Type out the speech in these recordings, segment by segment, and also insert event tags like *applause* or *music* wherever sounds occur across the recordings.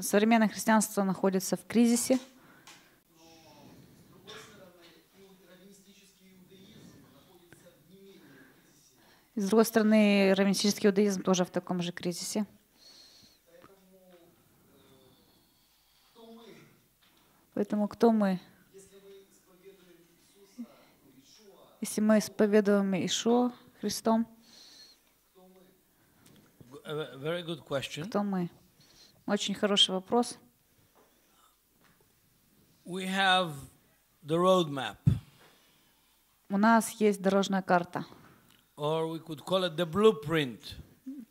современное христианство находится в кризисе. С другой стороны, романтический иудаизм тоже в таком же кризисе. Поэтому кто мы? Если мы исповедуем Ишо Христом, э, э, кто мы? Очень хороший вопрос. We have the roadmap. У нас есть дорожная карта. Or we could call it the blueprint.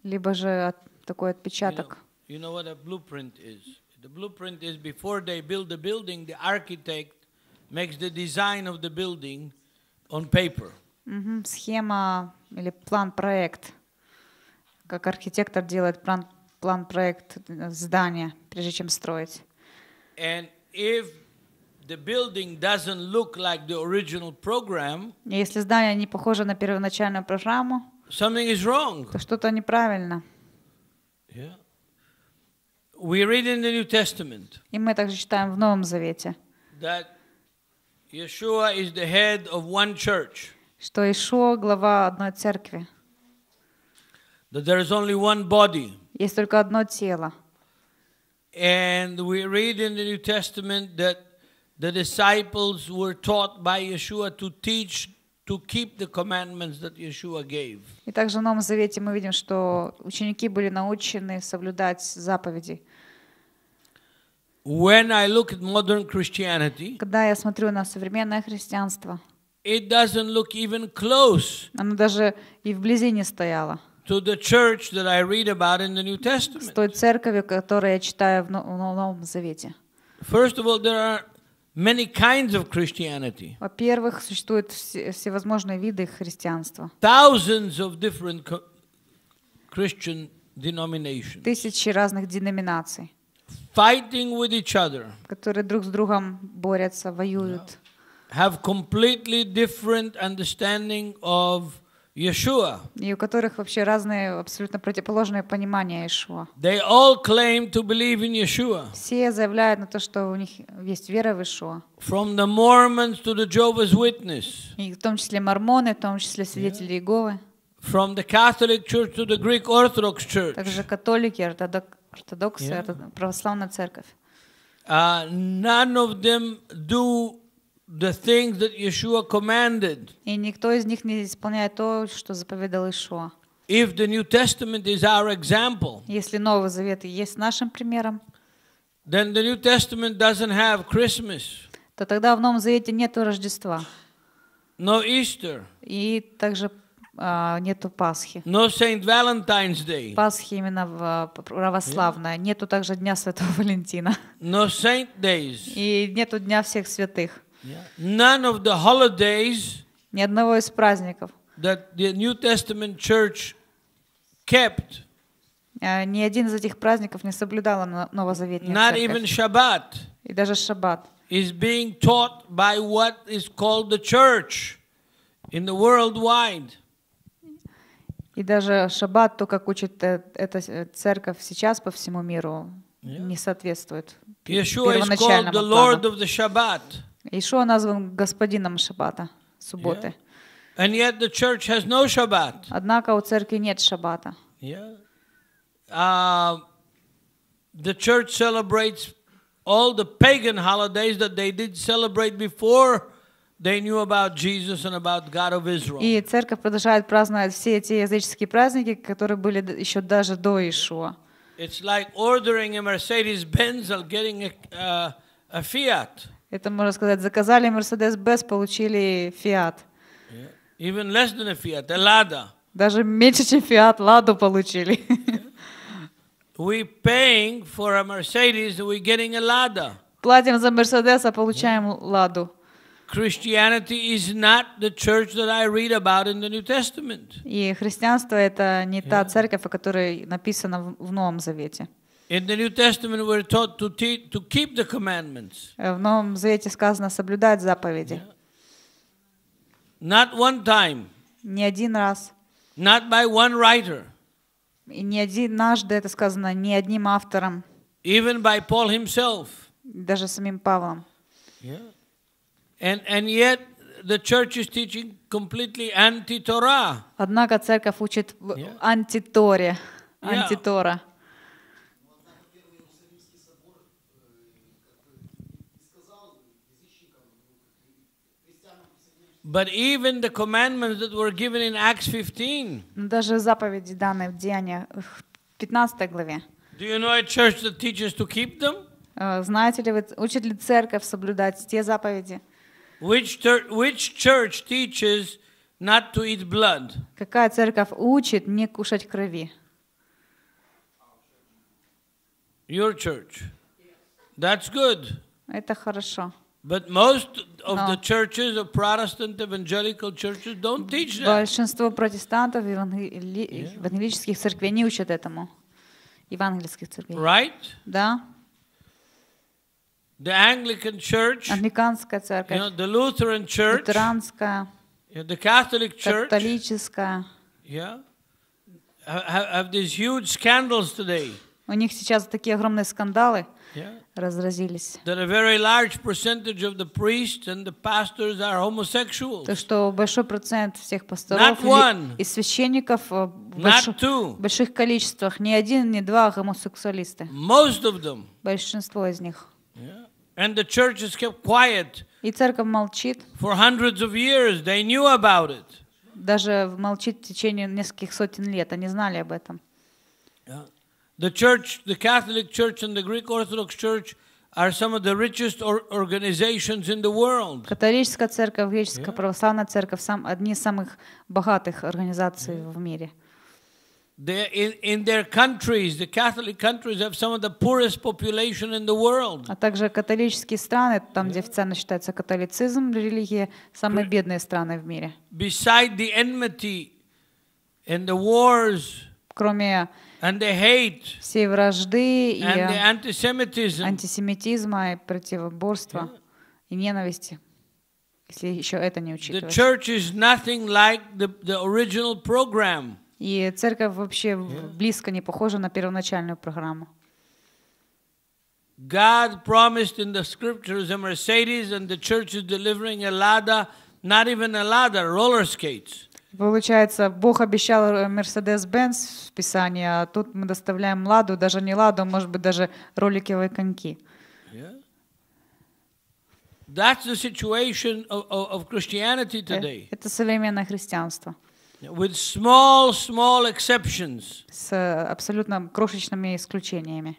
Либо же от, такой отпечаток. You know, you know what a blueprint is? The blueprint is before they build the building, the architect makes the design of the building on paper. Схема или план проект. Как архитектор делает план план проект э, здание, прежде чем строить. And if the building doesn't look like the original program, если здание не похоже на первоначальную программу, something is wrong. то что-то неправильно. Yeah. We read in the New Testament. И мы также читаем в Новом Завете. That Yeshua is the head of one church. Что Иешуа глава одной церкви. that there is only one body. Есть только одно тело. And we read in the New Testament that the disciples were taught by Yeshua to teach to keep the commandments that Yeshua gave. И также в Новом Завете мы видим, что ученики были научены соблюдать заповеди. When I look at modern Christianity, когда я смотрю на современное христианство, it doesn't look even close. Оно даже и вблизи не стояло. to the church that I read about in the New Testament. той церковью, которую я читаю в Новом Завете. First of all, there are many kinds of Christianity. Во-первых, существуют всевозможные виды христианства. Thousands of different Christian denominations. Тысячи разных деноминаций. Fighting with each other. Которые друг с другом борются, воюют. Have completely different understanding of Yeshua. И у которых вообще разные абсолютно противоположные понимания Иешуа. They all claim to believe in Yeshua. Все заявляют на то, что у них есть вера в Иешуа. From the Mormons to the Jehovah's Witness. И в том числе мормоны, в том числе свидетели Иеговы. From the Catholic Church to the Greek Orthodox Church. Также католики, ортодоксы, православная церковь. Uh, none of them do the things that Yeshua commanded. И никто из них не исполняет то, что заповедал Иешуа. If the New Testament is our example, если Новый Завет есть нашим примером, then the New Testament doesn't have Christmas. То тогда в Новом Завете нету Рождества. No Easter. И также Uh, нету Пасхи. No Saint Valentine's Day. Пасхи именно в а, православная. Yeah. Нету также Дня Святого *laughs* Валентина. No Saint Days. И нету Дня всех святых. None of the holidays ни одного из праздников that the New Testament church kept ни один из этих праздников не соблюдала новозаветная Not even Shabbat и даже Шаббат is being taught by what is called the church in the world wide. И даже шаббат, то, как учит эта церковь сейчас по всему миру, не соответствует Yeshua is called the Lord of the Shabbat. Ишуа назван господином шаббата, субботы. Yeah. And yet the church has no Shabbat. Однако у церкви нет шаббата. Yeah. Uh, the church celebrates all the pagan holidays that they did celebrate before They knew about Jesus and about God of Israel. И церковь продолжает праздновать все эти языческие праздники, которые были еще даже до Иешуа. It's like ordering a Mercedes Benz or getting a, uh, a Fiat. Это можно сказать, заказали Mercedes-Benz, получили Fiat. Even less than a Fiat, a Lada. Даже меньше, чем Fiat, Ладу получили. *laughs* We paying for a Mercedes, we getting a Lada. Платим за Мерседес, а получаем Ладу. Christianity is not the church that I read about in the New Testament. И христианство это не та церковь, о которой написано в Новом Завете. In the New Testament we're taught to, to keep the commandments. Э, в Новом Завете сказано соблюдать заповеди. Not one time. Не один раз. Not by one writer. И не однажды это сказано не одним автором. Even by Paul himself. Даже самим Павлом. Yeah. And, and yet the church is teaching completely anti-Torah. Однако церковь учит антитора. Антитора. But even the commandments that were given in Acts 15. Даже заповеди данные в Деяниях 15 главе. Do you know a church that teaches to keep them? Знаете ли вы, учит ли церковь соблюдать те заповеди? Which, which church teaches not to eat blood? Какая церковь учит не кушать крови? Your church. That's good. Это хорошо. But most of no. the churches of Protestant evangelical churches don't teach that. Большинство протестантов евангели... евангелических церквей не учат этому. Евангельских церквей. Right? Да. The Anglican Church, Англиканская церковь, you know, the Lutheran Church, лютеранская, you know, the Catholic Church, католическая. Yeah. Have, have these huge scandals today. У них сейчас такие огромные скандалы. Yeah. разразились. То, что большой процент всех пасторов one, и священников в э, больших, больших количествах, ни один, ни два гомосексуалисты. Большинство из них. And the church is kept quiet. И церковь молчит. For hundreds of years they knew about it. Даже молчит в течение нескольких сотен лет. Они знали об этом. Yeah. The church, the Catholic Church and the Greek Orthodox Church are some of the richest organizations in the world. Католическая церковь, греческая yeah. православная церковь сам одни из самых богатых организаций yeah. в мире. they in, in their countries, the Catholic countries have some of the poorest population in the world. А также католические страны, там, где официально считается католицизм, религия, самые бедные страны в мире. Beside the enmity and the wars, кроме and the hate, всей вражды и and the antisemitism. антисемитизма и противоборства yeah. и ненависти, если еще это не учитывать. The church is nothing like the, the original program. И церковь вообще yeah. близко не похожа на первоначальную программу. God promised in the scriptures a Mercedes, and the church is delivering a Lada, not even a Lada, roller skates. Получается, Бог обещал Мерседес-Бенц э, в Писании, а тут мы доставляем ладу, даже не ладу, может быть, даже роликовые коньки. That's the situation of, of Christianity э, today. Это современное христианство. With small, small exceptions. С э, абсолютно крошечными исключениями.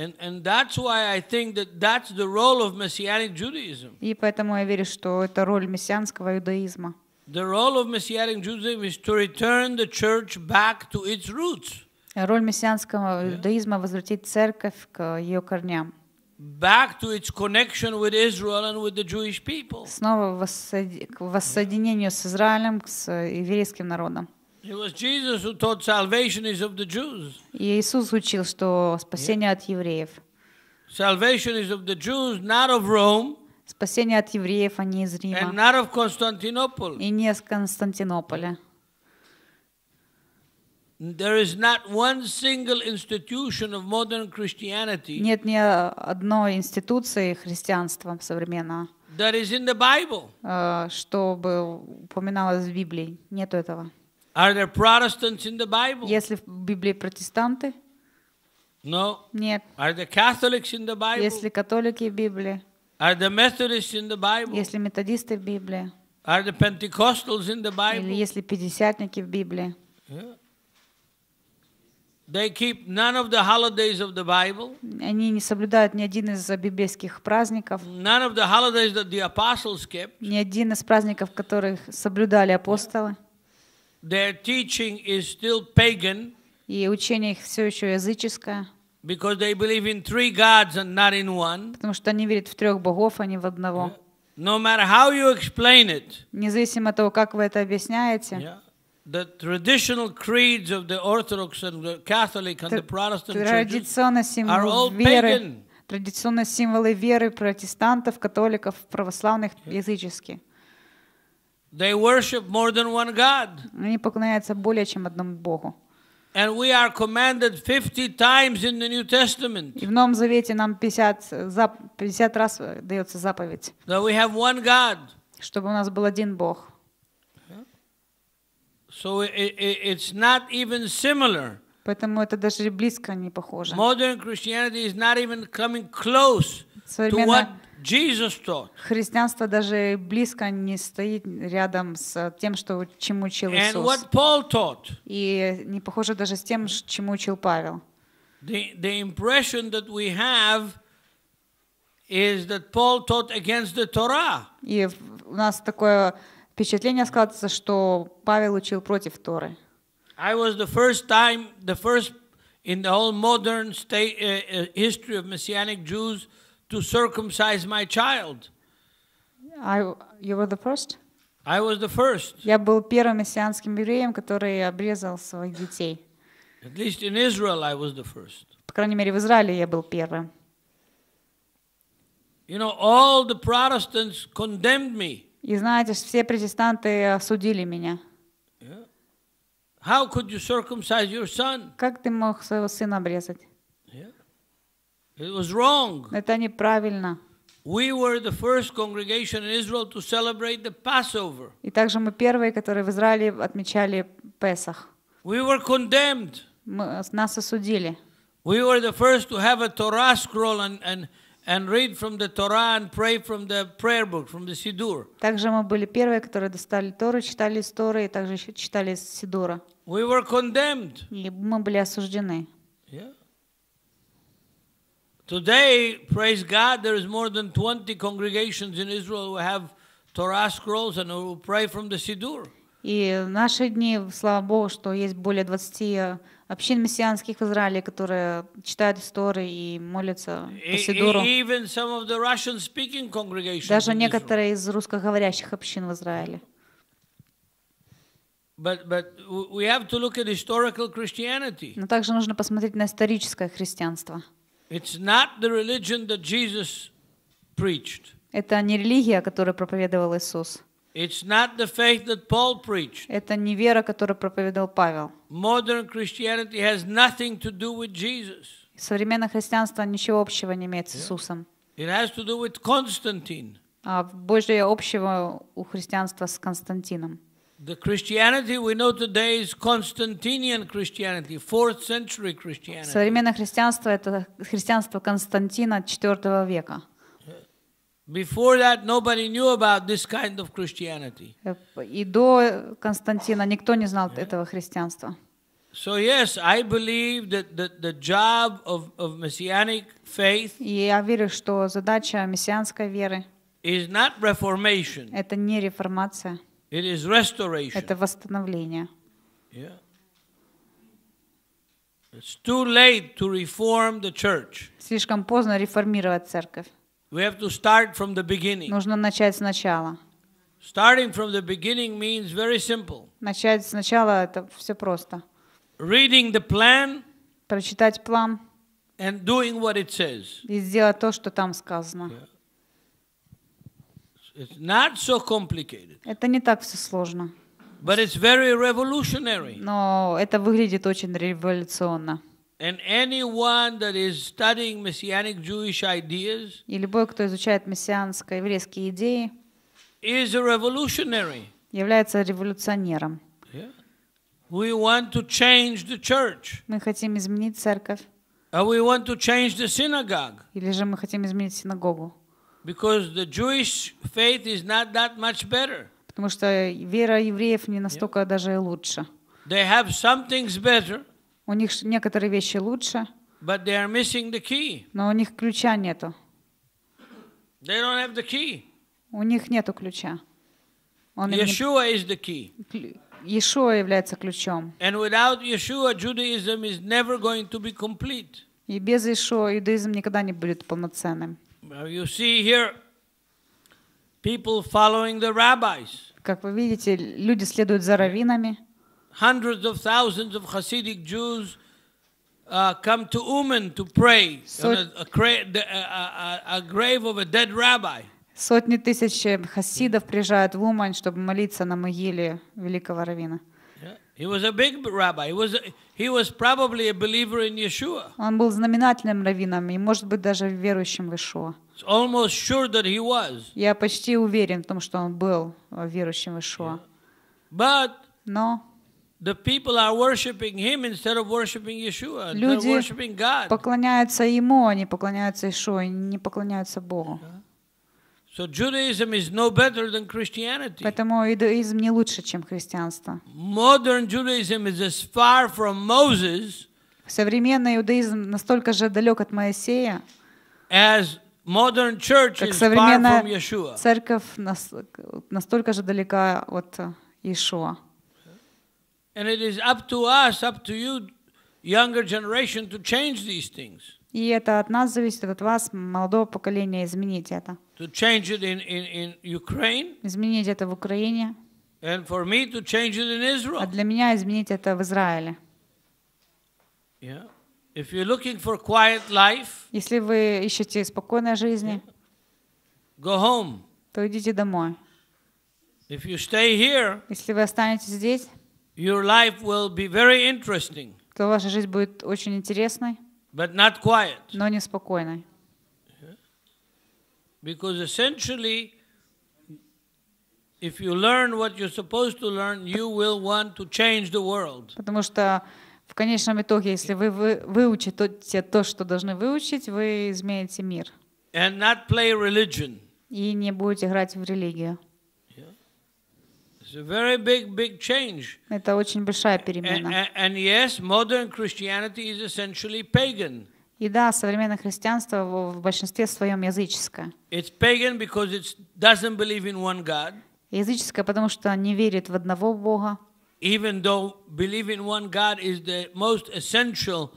And, and that's why I think that that's the role of Messianic Judaism. И поэтому я верю, что это роль мессианского иудаизма. The role of Messianic Judaism is to return the church back to its roots. Роль мессианского иудаизма возвратить церковь к ее корням. Back to its connection with Israel and with the Jewish people. Снова воссоединению с Израилем, с еврейским народом. Иисус учил, что спасение от евреев. Спасение от евреев, а не из Рима. И не из Константинополя. Нет ни одной институции христианства современного, that is in the Bible. Э, чтобы упоминалось в Библии. Нет этого. Are there Protestants in the Bible? Есть ли в Библии протестанты? No. Нет. Are there Catholics in the Bible? Есть ли католики в Библии? Are the Methodists in the Bible? Есть ли методисты в Библии? Are the Pentecostals in the Bible? Или есть ли пятидесятники в Библии? Yeah. They keep none of the holidays of the Bible. Они не соблюдают ни один из библейских праздников. None of the holidays that the apostles kept. Ни один из праздников, которых соблюдали апостолы. Yeah. Their teaching is still pagan. И учение их все еще языческое. Because they believe in three gods and not in one. Потому что они верят в трех богов, а не в одного. No matter how you explain it. Независимо от того, как вы это объясняете. Yeah. The traditional creeds of the Orthodox and the Catholic and the Protestant churches are all pagan. Традиционные символы веры протестантов, католиков, православных, языческих. They worship more than one God. Они поклоняются более чем одному Богу. And we are commanded 50 times in the New Testament. И в Новом Завете нам 50, 50 раз дается заповедь. That we have one God. Чтобы у нас был один Бог. So it, it, it's not even similar. Поэтому это даже близко не похоже. Modern Christianity is not even coming close to what Христианство даже близко не стоит рядом с тем, что, чему учил Иисус. И не похоже даже с тем, чему учил Павел. И у нас такое впечатление складывается, что Павел учил против Торы. I was the first time, the first in the whole modern state, uh, history of Messianic Jews – to circumcise my child. I, you were the first? I was the first. Я был первым мессианским евреем, который обрезал своих детей. At least in Israel I was the first. По крайней мере, в Израиле я был первым. You know, all the Protestants condemned me. И знаете, все протестанты осудили меня. How could you circumcise your son? Как ты мог своего сына обрезать? It was wrong. Это неправильно. We were the first congregation in Israel to celebrate the Passover. И также мы первые, которые в Израиле отмечали Песах. We were condemned. Мы, нас осудили. We were the first to have a Torah scroll and, and and read from the Torah and pray from the prayer book, from the Siddur. Также мы были первые, которые достали Тору, читали из Торы и также читали из Сидура. We were condemned. И мы были осуждены. Today, praise God, there is more than 20 congregations in Israel who have Torah scrolls and who pray from the Siddur. И в наши дни, слава Богу, что есть более 20 э, общин мессианских в Израиле, которые читают истории и молятся по Сидуру. Даже некоторые из русскоговорящих общин в Израиле. Но также нужно посмотреть на историческое христианство. It's not the religion that Jesus preached. Это не религия, которую проповедовал Иисус. It's not the faith that Paul preached. Это не вера, которую проповедовал Павел. Modern Christianity has nothing to do with Jesus. Современное христианство ничего общего не имеет с Иисусом. It has to do with Constantine. А больше общего у христианства с Константином. The Christianity we know today is Constantinian Christianity, fourth century Christianity. Современное христианство это христианство Константина IV века. Before that, nobody knew about this kind of Christianity. И до Константина никто не знал этого христианства. So yes, I believe that the, the job of, of messianic faith я верю, что задача мессианской веры is not reformation. это не реформация. It is restoration. Это восстановление. Yeah. It's too late to reform the church. Слишком поздно реформировать церковь. We have to start from the beginning. Нужно начать сначала. Starting from the beginning means very simple. Начать сначала это все просто. Reading the plan. Прочитать план. And doing what it says. И сделать то, что там сказано. Yeah. It's not so complicated. Это не так все сложно. But it's very revolutionary. Но это выглядит очень революционно. And anyone that is studying messianic Jewish ideas и любой, кто изучает мессианско-еврейские идеи, is a revolutionary. является революционером. Yeah. We want to change the church. Мы хотим изменить церковь. Or we want to change the synagogue. Или же мы хотим изменить синагогу. Because the Jewish faith is not that much better. Потому что вера евреев не настолько yeah. даже лучше. They have some things better. У них некоторые вещи лучше. But they are missing the key. Но у них ключа нету. They don't have the key. У них нету ключа. Он Yeshua не... is the key. Иешуа является ключом. And without Yeshua, Judaism is never going to be complete. И без Иешуа иудаизм никогда не будет полноценным. Как вы видите, люди следуют за раввинами. Hundreds of thousands of Hasidic Jews uh, come to Uman to pray on a, a, a, a grave of a dead rabbi. Сотни тысяч хасидов приезжают в Умань, чтобы молиться на могиле великого раввина. Он был знаменательным раввином и, может быть, даже верующим в Ишуа. Я почти уверен в том, что он был э, верующим в Ишуа. Но Люди поклоняются Ему, они а поклоняются Ишуа, не поклоняются Богу. Yeah. So Judaism is no better than Christianity. Поэтому иудаизм не лучше, чем христианство. Modern Judaism is as far from Moses. Современный иудаизм настолько же далек от Моисея. As modern church как современная церковь настолько же далека от Иешуа. And it is up to us, up to you, younger generation, to change these things. И это от нас зависит, от вас, молодого поколения, изменить это to change it in, in, in Ukraine. Изменить это в Украине. And for me to change it in Israel. А для меня изменить это в Израиле. Yeah. If you're looking for quiet life, если вы ищете спокойной жизни, go home. то идите домой. If you stay here, если вы останетесь здесь, your life will be very interesting, то ваша жизнь будет очень интересной, but not quiet. но неспокойной. Because essentially, if you learn what you're supposed to learn, you will want to change the world. Потому что в конечном итоге, если вы, выучите то, что должны выучить, вы измените мир. And not play religion. И не будете играть в религию. It's a very big, big change. Это очень большая перемена. And, and yes, modern Christianity is essentially pagan. И да, современное христианство в большинстве своем языческое. Языческое, потому что не верит в одного Бога. Even though believe one God is the most essential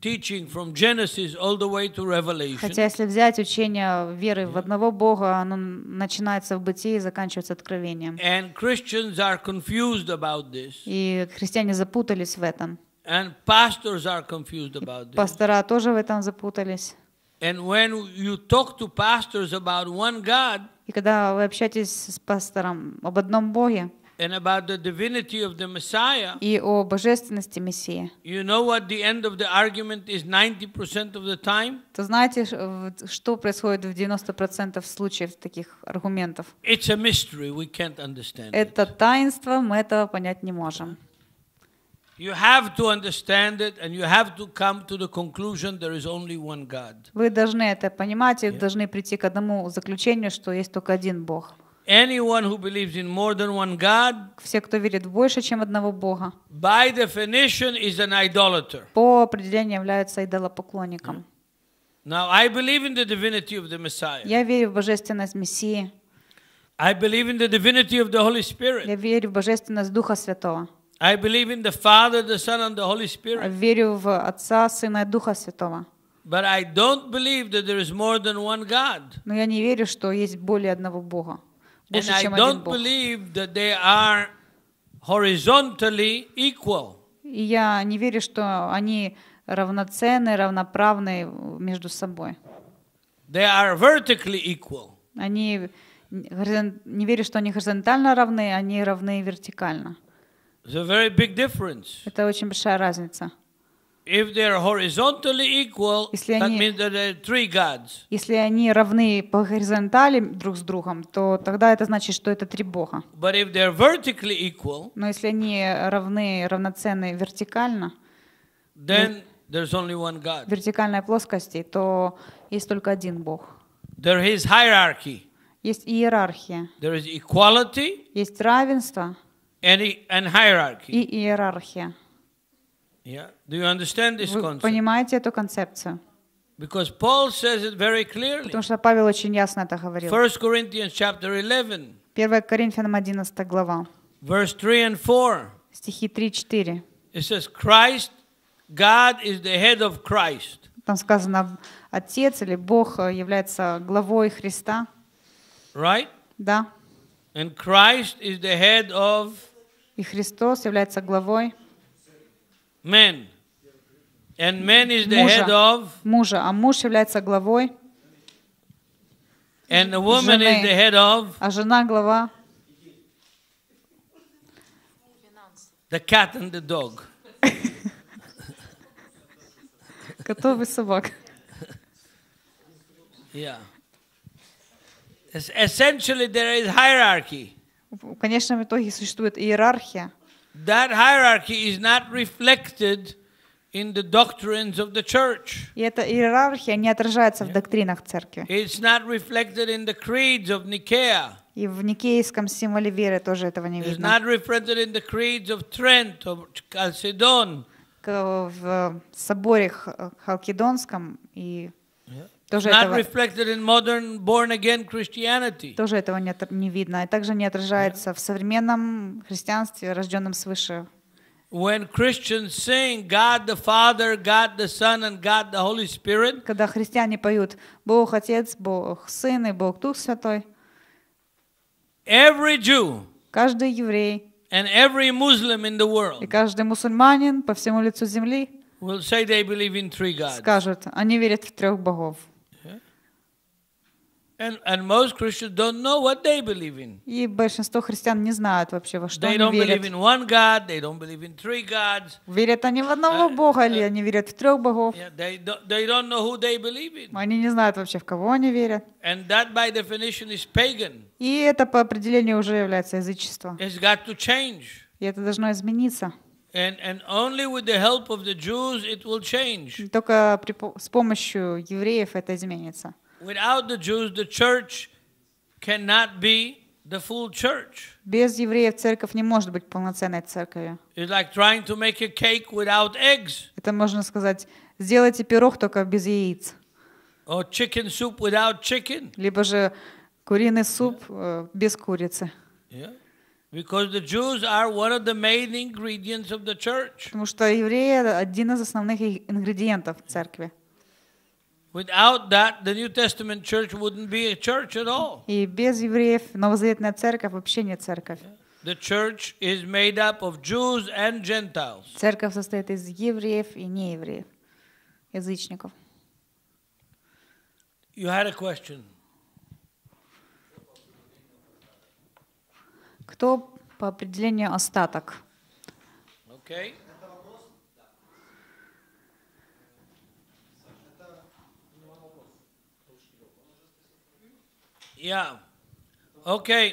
teaching from Genesis all the way to Revelation. Хотя если взять учение веры в одного Бога, оно начинается в Бытии и заканчивается Откровением. And Christians are confused about this. И христиане запутались в этом. And pastors are confused about this. Пастора тоже в этом запутались. And when you talk to pastors about one God, и когда вы общаетесь с пастором об одном Боге, and about the divinity of the Messiah, и о божественности Мессии, you know what the end of the argument is 90% of the time? То знаете, что происходит в 90% случаев таких аргументов? It's a mystery, we can't understand. Это таинство, мы этого понять не можем. Вы должны это понимать и yeah. должны прийти к одному заключению, что есть только один Бог. Anyone who believes in more than one God, все, кто верит в больше, чем одного Бога, by definition is an idolater. По определению является идолопоклонником. Now I believe in the divinity of the Messiah. Я верю в божественность Мессии. I believe in the divinity of the Holy Spirit. Я верю в божественность Духа Святого. I believe in the Father, the Son, and the Holy Spirit. Верю в Отца, Сына и Духа Святого. But I don't believe that there is more than one God. Но я не верю, что есть более одного Бога. Больше, And I чем один don't Бог. believe that they are horizontally equal. И я не верю, что они равноценны, равноправны между собой. They are vertically equal. Они не верю, что они горизонтально равны, они равны вертикально. Это очень большая разница. если они, равны по горизонтали друг с другом, то тогда это значит, что это три бога. But if they vertically equal, но если они равны, равноценны вертикально, then there's only one God. вертикальной плоскости, то есть только один бог. There is hierarchy. Есть иерархия. There is equality. Есть равенство и иерархия. Yeah. Do you understand this concept? Вы понимаете эту концепцию? Because Paul says it very clearly. Потому что Павел очень ясно это говорил. 1 Corinthians chapter 11. 1 Коринфянам 11 глава. Verse 3 and 4. Стихи 3-4. It says Christ, God is the head of Christ. Там сказано Отец или Бог является главой Христа. Right? Да. And Christ is the head of и Христос является главой men. And man is the мужа. Head of мужа, а муж является главой And the woman жены, is the head of а жена глава the cat and the dog. Котов и собак. Yeah. Essentially, there is hierarchy. В конечном итоге существует иерархия. That hierarchy is not reflected in the doctrines of the church. И эта иерархия не отражается в доктринах церкви. It's not reflected in the creeds of Nicaea. И в никейском символе веры тоже этого не видно. It's not reflected in the creeds of Trent, of Chalcedon. В соборе Халкидонском и тоже этого, тоже этого не, не видно, и также не отражается yeah. в современном христианстве, рожденном свыше. When Christians sing God the Father, God the Son and God the Holy Spirit, когда христиане поют Бог Отец, Бог Сын и Бог Дух Святой, every Jew, каждый еврей and every Muslim in the world, и каждый мусульманин по всему лицу земли will say they believe in three gods. скажут, они верят в трех богов. And, and most Christians don't know what they believe in. И большинство христиан не знают вообще, во что they они верят. Believe in one God, they don't believe in three gods. Верят они в одного Бога, или они верят в трех богов. Yeah, they, don't, they don't know who they believe in. Они не знают вообще, в кого они верят. And that by definition is pagan. И это по определению уже является язычество. It's got to change. И это должно измениться. And, and only with the help of the Jews it will change. Только при, с помощью евреев это изменится. Without the Jews, the church cannot be the full church. Без евреев церковь не может быть полноценной церковью. It's like trying to make a cake without eggs. Это можно сказать, сделайте пирог только без яиц. Or chicken soup without chicken. Либо же куриный суп yeah. без курицы. Yeah. Because the Jews are one of the main ingredients of the church. Потому что евреи один из основных ингредиентов церкви. Without that, the New Testament church wouldn't be a church at all. И без евреев новозаветная церковь вообще не церковь. The church is made up of Jews and Gentiles. Церковь состоит из евреев и неевреев, язычников. You had a question. Кто по определению остаток? Okay. Yeah. Okay.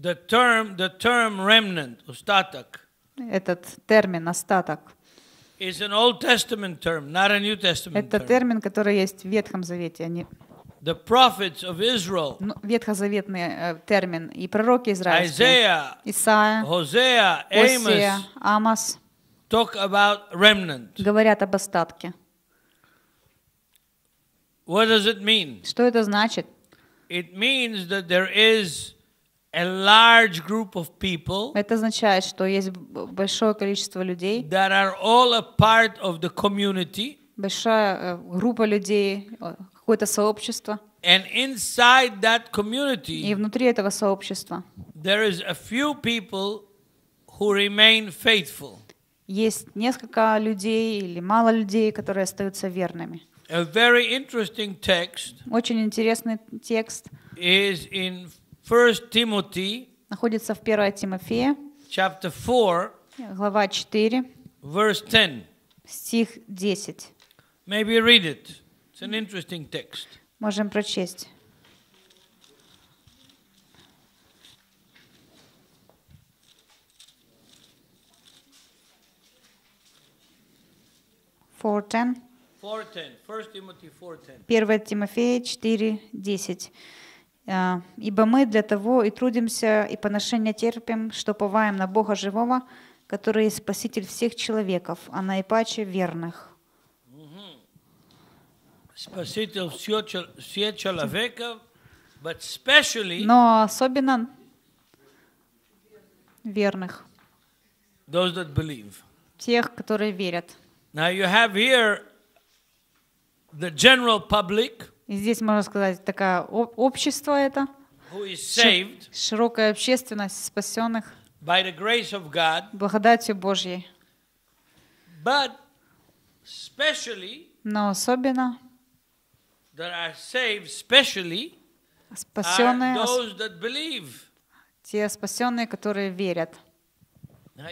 The term, the term remnant, остаток. Этот термин остаток. Is an Old Testament term, not a New Testament Это термин, который есть в Ветхом Завете, а не The prophets of Israel. Ну, ветхозаветный э, термин и пророки израильские. Исаия, Hosea, Amos, Talk about remnant. Говорят об остатке. What does it mean? Что это значит? It means that there is a large group of people это означает, что есть большое количество людей, that are all a part of the community, большая э, группа людей, какое-то сообщество. And inside that community, и внутри этого сообщества there is a few people who remain faithful. есть несколько людей или мало людей, которые остаются верными. A very interesting text Очень интересный текст is in First Timothy, находится в 1 Тимофея, chapter 4, глава 4, verse 10. стих 10. Maybe read it. It's an interesting text. Можем прочесть. Four ten. 1 Тимофея 4, 10. А, «Ибо мы для того и трудимся, и поношение терпим, что поваем на Бога живого, который спаситель всех человеков, а наипаче верных». Спаситель всех человеков, but но особенно верных, Those that believe. тех, которые верят. Now you have here the general public, здесь можно сказать такое общество это, who is saved, широкая общественность спасенных, by the grace of God, благодатью Божьей. But especially. но особенно that are saved specially, спасенные, are those that believe. те спасенные, которые верят.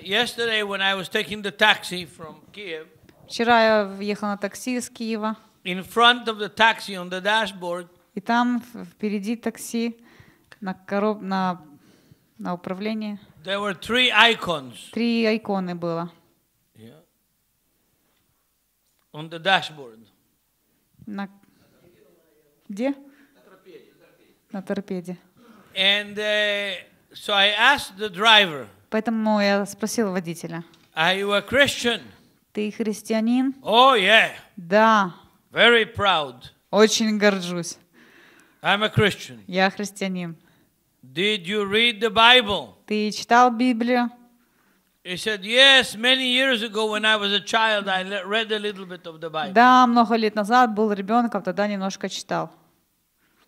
Yesterday, when I was taking the taxi from Kiev, Вчера я ехал на такси из Киева in front of the taxi on the dashboard. И там впереди такси на короб на на управлении. There were three icons. Три айконы было. Yeah. On the dashboard. На где? На торпеде. And uh, so I asked the driver. Поэтому я спросил водителя. Are you a Christian? Ты христианин? Oh yeah. Да. Very proud. Очень горжусь. I'm a Christian. Я христианин. Did you read the Bible? Ты читал Библию? He said, Да, много лет назад был ребенком, а тогда немножко читал.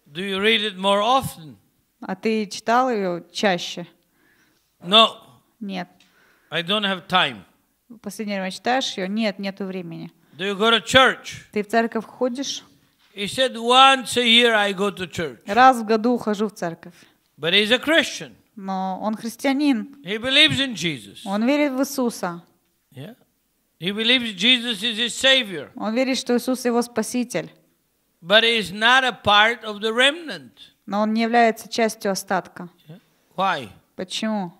Do you read it more often? А ты читал ее чаще? No. Нет. I don't have time. Последнее время читаешь ее? Нет, нету времени. Do you go to church? Ты в церковь ходишь? He said, once a year I go to church. Раз в году хожу в церковь. But he's a Christian. Но он христианин. He believes in Jesus. Он верит в Иисуса. Yeah. He believes Jesus is his savior. Он верит, что Иисус его спаситель. But he is not a part of the remnant. Но он не является частью остатка. Yeah. Why? Почему?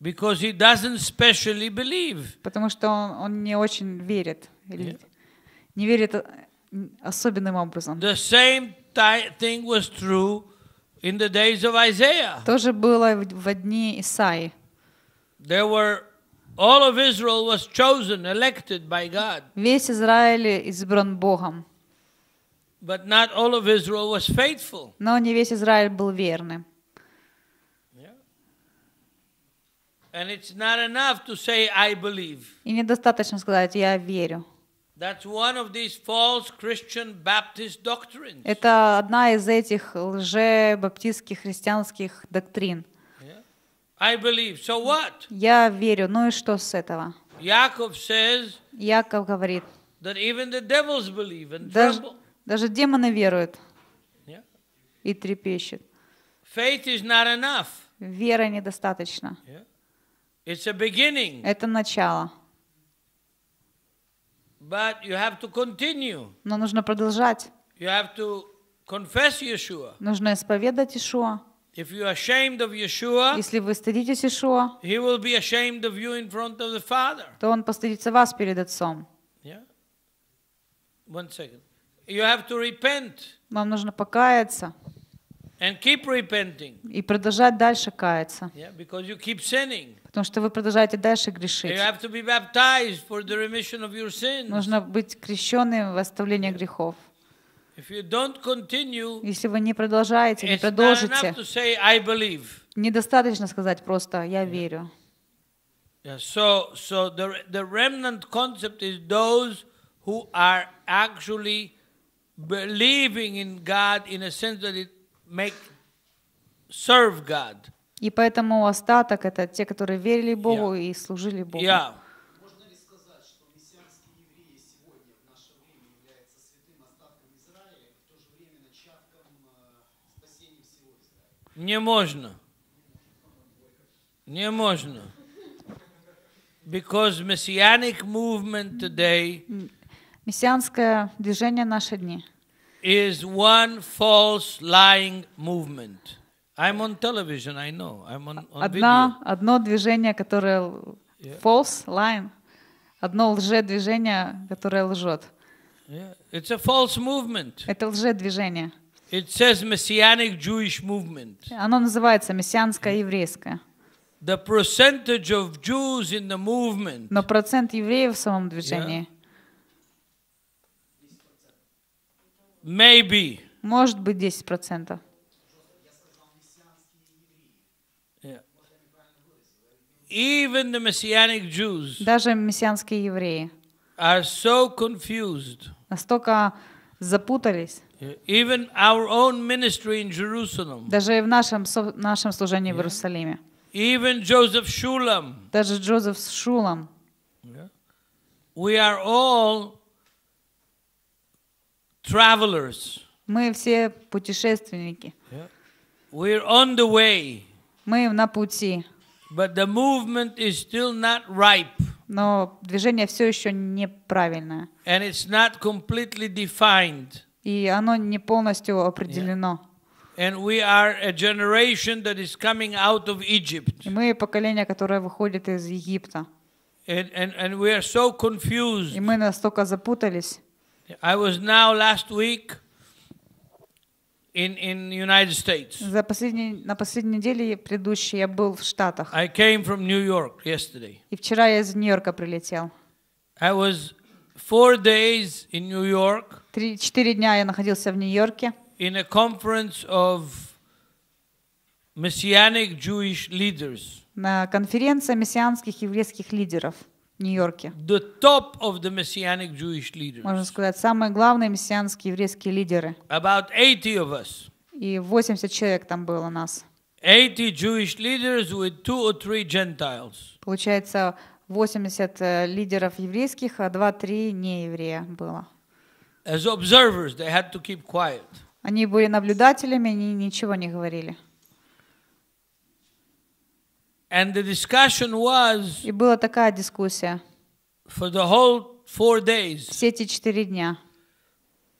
Because he doesn't specially believe. Потому что он, он не очень верит. Или не верит особенным образом. The same thing was true in the days of Isaiah. Тоже было в дни Исаи. There were all of Israel was chosen, elected by God. Весь Израиль избран Богом. But not all of Israel was faithful. Но не весь Израиль был верным. And it's not enough to say I believe. И недостаточно сказать я верю. Это одна из этих лже-баптистских христианских доктрин. Я верю. Ну и что с этого? Яков говорит, даже, даже демоны веруют и трепещут. Вера недостаточно. Это начало. Но нужно продолжать. Нужно исповедать Иешуа. если вы стыдитесь Иешуа, То он постыдится вас перед отцом. Вам нужно покаяться. And keep repenting. И продолжать дальше каяться. Yeah, because you keep sinning. Потому что вы продолжаете дальше грешить. You have to be baptized for the remission of your sins. Нужно быть крещенным в оставление yeah. грехов. If you don't continue, Если вы не продолжаете, не продолжите, not enough to say, I believe. недостаточно сказать просто «я верю». Yeah, so, so the, the remnant concept is those who are actually believing in God in a sense that it make serve God. И поэтому остаток это те, которые верили Богу yeah. и служили Богу. Yeah. Э, Не можно. Не можно. Because messianic movement today Мессианское движение наши дни is one false lying movement. I'm on television, I know. I'm on, on Одна, video. Одно движение, которое yeah. false line, одно лжедвижение, которое лжет. Yeah. It's a false movement. Это лжедвижение. It says messianic Jewish movement. Оно называется мессианское еврейское. The percentage of Jews in the movement. Но процент евреев в самом движении. Yeah. Maybe. Может быть, 10%. Even the messianic Jews Даже мессианские евреи are so confused. настолько запутались. Even our own ministry in Jerusalem. Даже в нашем, нашем служении yeah. в Иерусалиме. Even Joseph Shulam. Даже Джозеф Шулам. Yeah. We are all travelers. Мы все путешественники. Yeah. We're on the way. Мы на пути. But the movement is still not ripe. Но движение все еще неправильное. And it's not completely defined. И оно не полностью определено. And we are a generation that is coming out of Egypt. И мы поколение, которое выходит из Египта. And, and, and we are so confused. И мы настолько запутались. I was now last week in in United States. За последний на последней неделе предыдущей я был в Штатах. I came from New York yesterday. И вчера я из Нью-Йорка прилетел. I was four days in New York. Три четыре дня я находился в Нью-Йорке. In a conference of messianic Jewish leaders. На конференции мессианских еврейских лидеров. Нью-Йорке. The top of the messianic Jewish leaders. Можно сказать, самые главные мессианские еврейские лидеры. About 80 of us. И 80 человек там было нас. 80 Jewish leaders with two or three Gentiles. Получается, 80 э, лидеров еврейских, а 2-3 нееврея было. As observers, they had to keep quiet. Они были наблюдателями, они ничего не говорили. And the discussion was И была такая дискуссия. For the whole four days. Все эти четыре дня.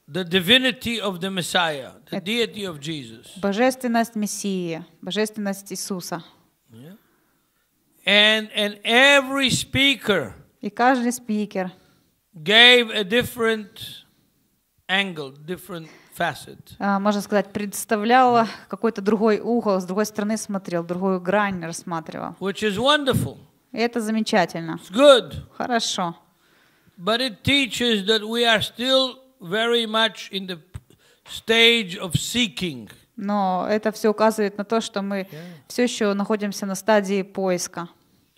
The divinity of the Messiah, the deity of Jesus. Божественность Мессии, божественность Иисуса. Yeah. And and every speaker. И каждый спикер. Gave a different angle, different facet. А, можно сказать, представляла какой-то другой угол, с другой стороны смотрел, другую грань рассматривал. Which is wonderful. это замечательно. It's good. Хорошо. But it teaches that we are still very much in the stage of seeking. Но это все указывает на то, что мы yeah. все еще находимся на стадии поиска.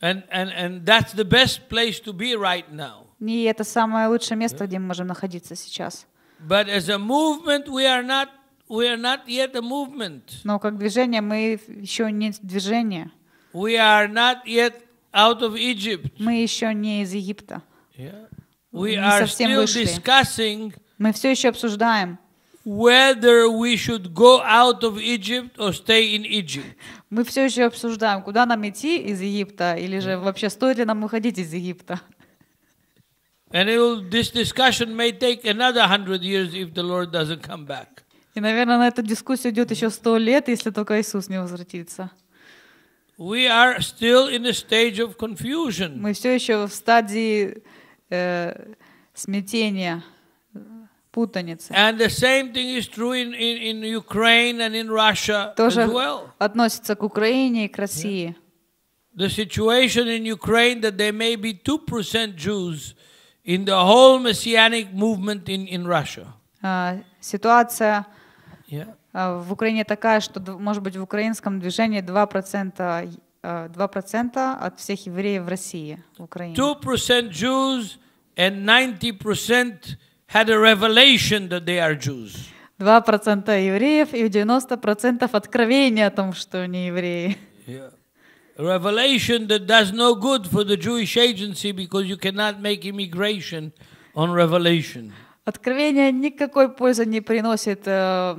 And, and, and that's the best place to be right now. И это самое лучшее место, yeah. где мы можем находиться сейчас. But as a movement, we are not we are not yet a movement. Но как движение мы еще не движение. We are not yet out of Egypt. Мы еще не из Египта. Yeah. We не are still вышли. discussing. Мы все еще обсуждаем. Мы все еще обсуждаем, куда нам идти из Египта, или же вообще стоит ли нам выходить из Египта. And this discussion may take another hundred years if the Lord doesn't come back. И, наверное, на эту дискуссию идет еще сто лет, если только Иисус не возвратится. We are still in the stage of confusion. Мы все еще в стадии э, смятения, путаницы. And the same thing is true in, in, in Ukraine and in Russia Тоже as well. относится к Украине и к России. The situation in Ukraine that there may be 2% Jews in the whole messianic movement in, in Russia. А, ситуация а, в Украине такая, что, может быть, в украинском движении 2%, uh, 2 от всех евреев в России, в Украине. 2% Jews and 90% had a revelation that they are Jews. 2% евреев и 90% откровения о том, что они евреи. Yeah revelation that does no good for the Jewish agency because you cannot make immigration on revelation. Откровение никакой пользы не приносит э,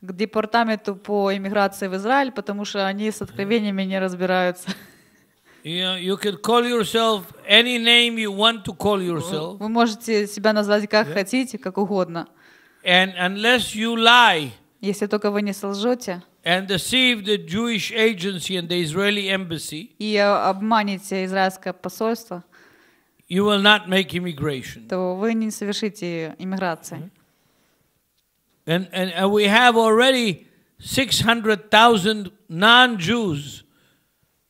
к департаменту по иммиграции в Израиль, потому что они с откровениями не разбираются. You can call yourself any name you want to call yourself. Вы можете себя назвать как хотите, как угодно. And unless you lie, если только вы не солжете, and deceive the Jewish agency and the Israeli embassy, и э, обманете израильское посольство, you will not make immigration. то вы не совершите иммиграции. And, and, and we have already 600,000 non-Jews,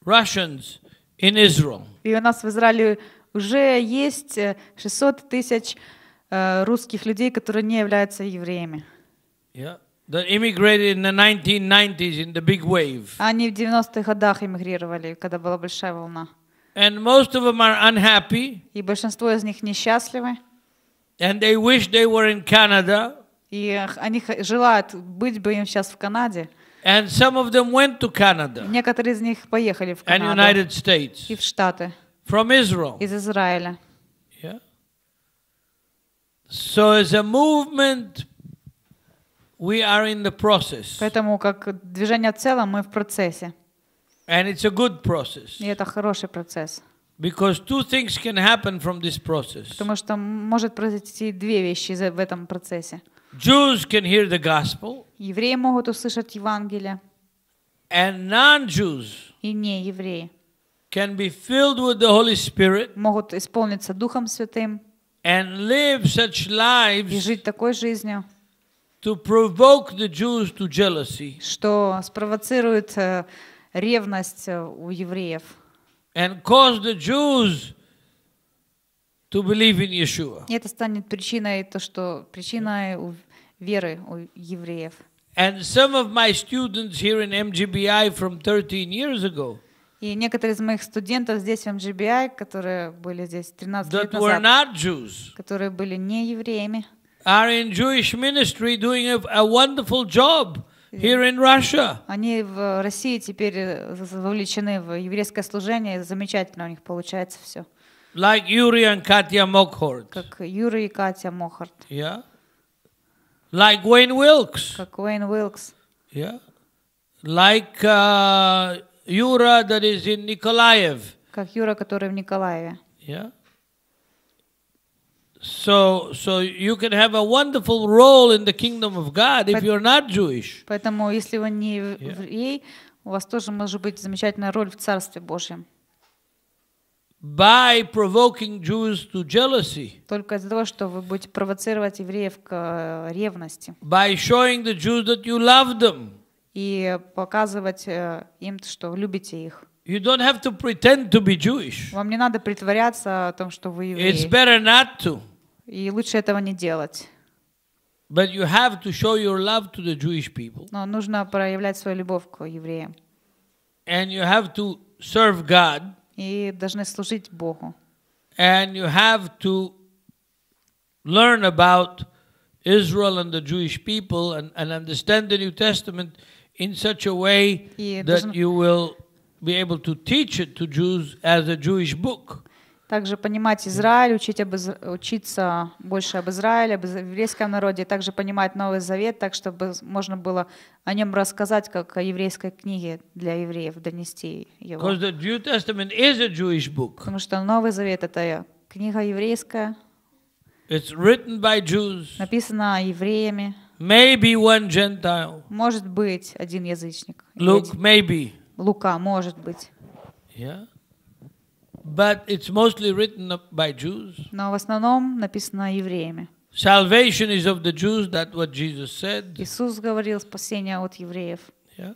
Russians, in Israel. И у нас в Израиле уже есть 600 э, тысяч э, русских людей, которые не являются евреями. Yeah. Они в 90-х годах эмигрировали, когда была большая волна. And most of them are unhappy. И большинство из них несчастливы. And they wish they were in Canada. И они желают быть бы им сейчас в Канаде. And some of them went to Canada. Некоторые из них поехали в Канаду. And United States. И в Штаты. From Israel. Из Израиля. Yeah. So as a movement We are in the process. Поэтому как движение в целом мы в процессе. And it's a good process. И это хороший процесс. Because two things can happen from this process. Потому что может произойти две вещи в этом процессе. Jews can hear the gospel. Евреи могут услышать Евангелие. And non-Jews и не евреи can be filled with the Holy Spirit. могут исполниться Духом Святым and live such lives и жить такой жизнью to provoke the Jews to jealousy. Что спровоцирует э, ревность э, у евреев. And cause the Jews to believe in Yeshua. И это станет причиной то, что причиной веры у евреев. And some of my students here in MGBI from 13 years ago. И некоторые из моих студентов здесь в МГБИ, которые были здесь 13 лет назад, которые были не евреями, are in Jewish ministry doing a, a wonderful job here in Russia. Они в России теперь вовлечены в еврейское служение, замечательно у них получается все. Like Yuri and Katya Mokhort. Как Юрий и Катя Мохорт. Yeah. Like Wayne Wilkes. Как Уэйн Уилкс. Yeah. Like uh, Yura that is in Nikolaev. Как Юра, который в Николаеве. Yeah. So, so you can have a wonderful role in the kingdom of God if you're not Jewish. Поэтому, если вы не еврей, у вас тоже может быть замечательная роль в Царстве Божьем. By provoking Jews to jealousy. Только из-за того, что вы будете провоцировать евреев к э, ревности. By showing the Jews that you love them. И показывать э, им, что любите их. You don't have to pretend to be Jewish. Вам не надо притворяться о том, что вы евреи. It's better not to. И лучше этого не делать. But you have to show your love to the Jewish people. Но нужно проявлять свою любовь к евреям. And you have to serve God. И должны служить Богу. And you have to learn about Israel and the Jewish people and, and understand the New Testament in such a way that you will be able to teach it to Jews as a Jewish book также понимать Израиль, учить об, учиться больше об Израиле, об еврейском народе, также понимать Новый Завет, так чтобы можно было о нем рассказать, как о еврейской книге для евреев, донести его. Потому что Новый Завет — это книга еврейская, It's written by Jews. написана евреями, Maybe one Gentile. может быть один язычник. Лука, может быть. Yeah? But it's mostly written by Jews. Но в основном написано евреями. Salvation is of the Jews, that's what Jesus said. Иисус говорил спасение от евреев. Yeah.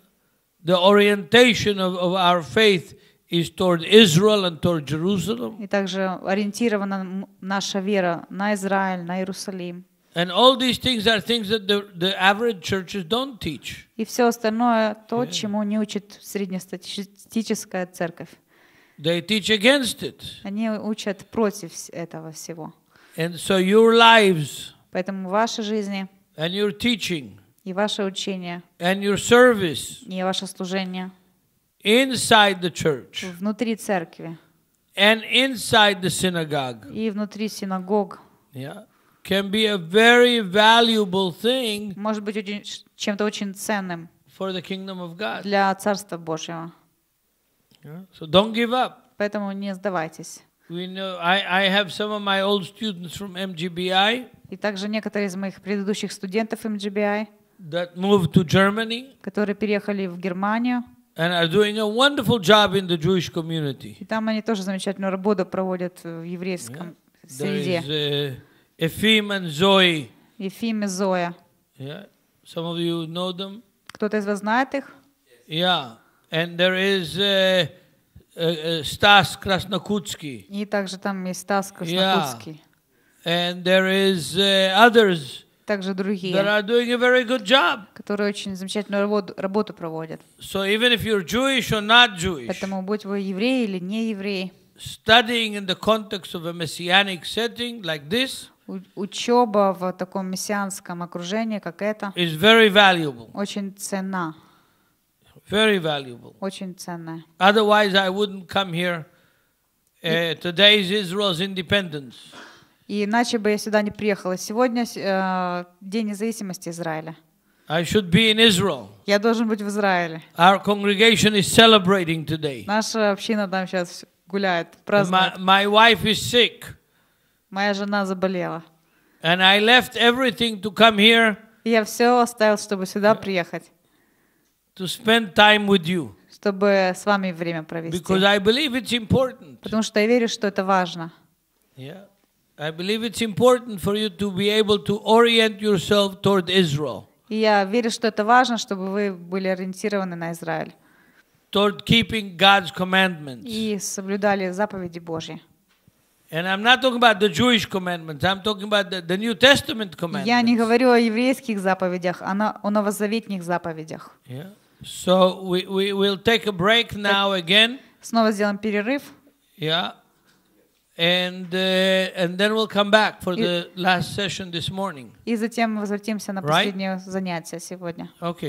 The orientation of, of our faith is toward Israel and toward Jerusalem. И также ориентирована наша вера на Израиль, на Иерусалим. And all these things are things that the, the average churches don't teach. И все остальное то, чему не учит среднестатистическая церковь. They teach against it. Они учат против этого всего. And so your lives Поэтому ваши жизни and your teaching и ваше учение and your service и ваше служение inside the church внутри церкви and inside the synagogue и внутри синагог yeah, can be a very valuable thing может быть чем-то очень ценным for the kingdom of God. для Царства Божьего. So don't give up. Поэтому не сдавайтесь. We know, I, I have some of my old students from MGBI. И также некоторые из моих предыдущих студентов MGBI, that moved to Germany которые переехали в Германию. and are doing a wonderful job in the Jewish community. И там они тоже замечательную работу проводят в еврейском среде. There is, uh, Ефим and Zoe. Ефим и Зоя. Yeah. Some of you know them. Кто-то из вас знает их? Yeah. And there is uh, uh, Stas Krasnokutski. И также там есть Стас Краснокутский. Yeah. And there is uh, others. Также другие, that are doing a very good job. которые очень замечательную работу, работу проводят. So even if you're Jewish or not Jewish, Поэтому, будь вы еврей или не еврей, studying in the context of a messianic setting like this, учеба в таком мессианском окружении, как это, is very valuable. очень ценна. Very valuable. Очень ценное. Otherwise I wouldn't come here. Uh, today is Israel's independence. И иначе бы я сюда не приехала. Сегодня э, день независимости Израиля. I should be in Israel. Я должен быть в Израиле. Our congregation is celebrating today. Наша община там сейчас гуляет, празднует. My, my wife is sick. Моя жена заболела. And I left everything to come here. И я все оставил, чтобы сюда приехать to spend time with you. Чтобы с вами время провести. Because I believe it's important. Потому что я верю, что это важно. Yeah. I believe it's important for you to be able to orient yourself toward Israel. Я верю, что это важно, чтобы вы были ориентированы на Израиль. Toward keeping God's commandments. И соблюдали заповеди Божьи. And I'm not talking about the Jewish commandments. I'm talking about the, the New Testament commandments. Я не говорю о еврейских заповедях, а на, о новозаветних заповедях. Yeah. So we, we will take a break now again. Снова сделаем перерыв. Yeah. And, uh, and then we'll come back for the last session this morning. И затем возвратимся на последнее занятие сегодня. Okay.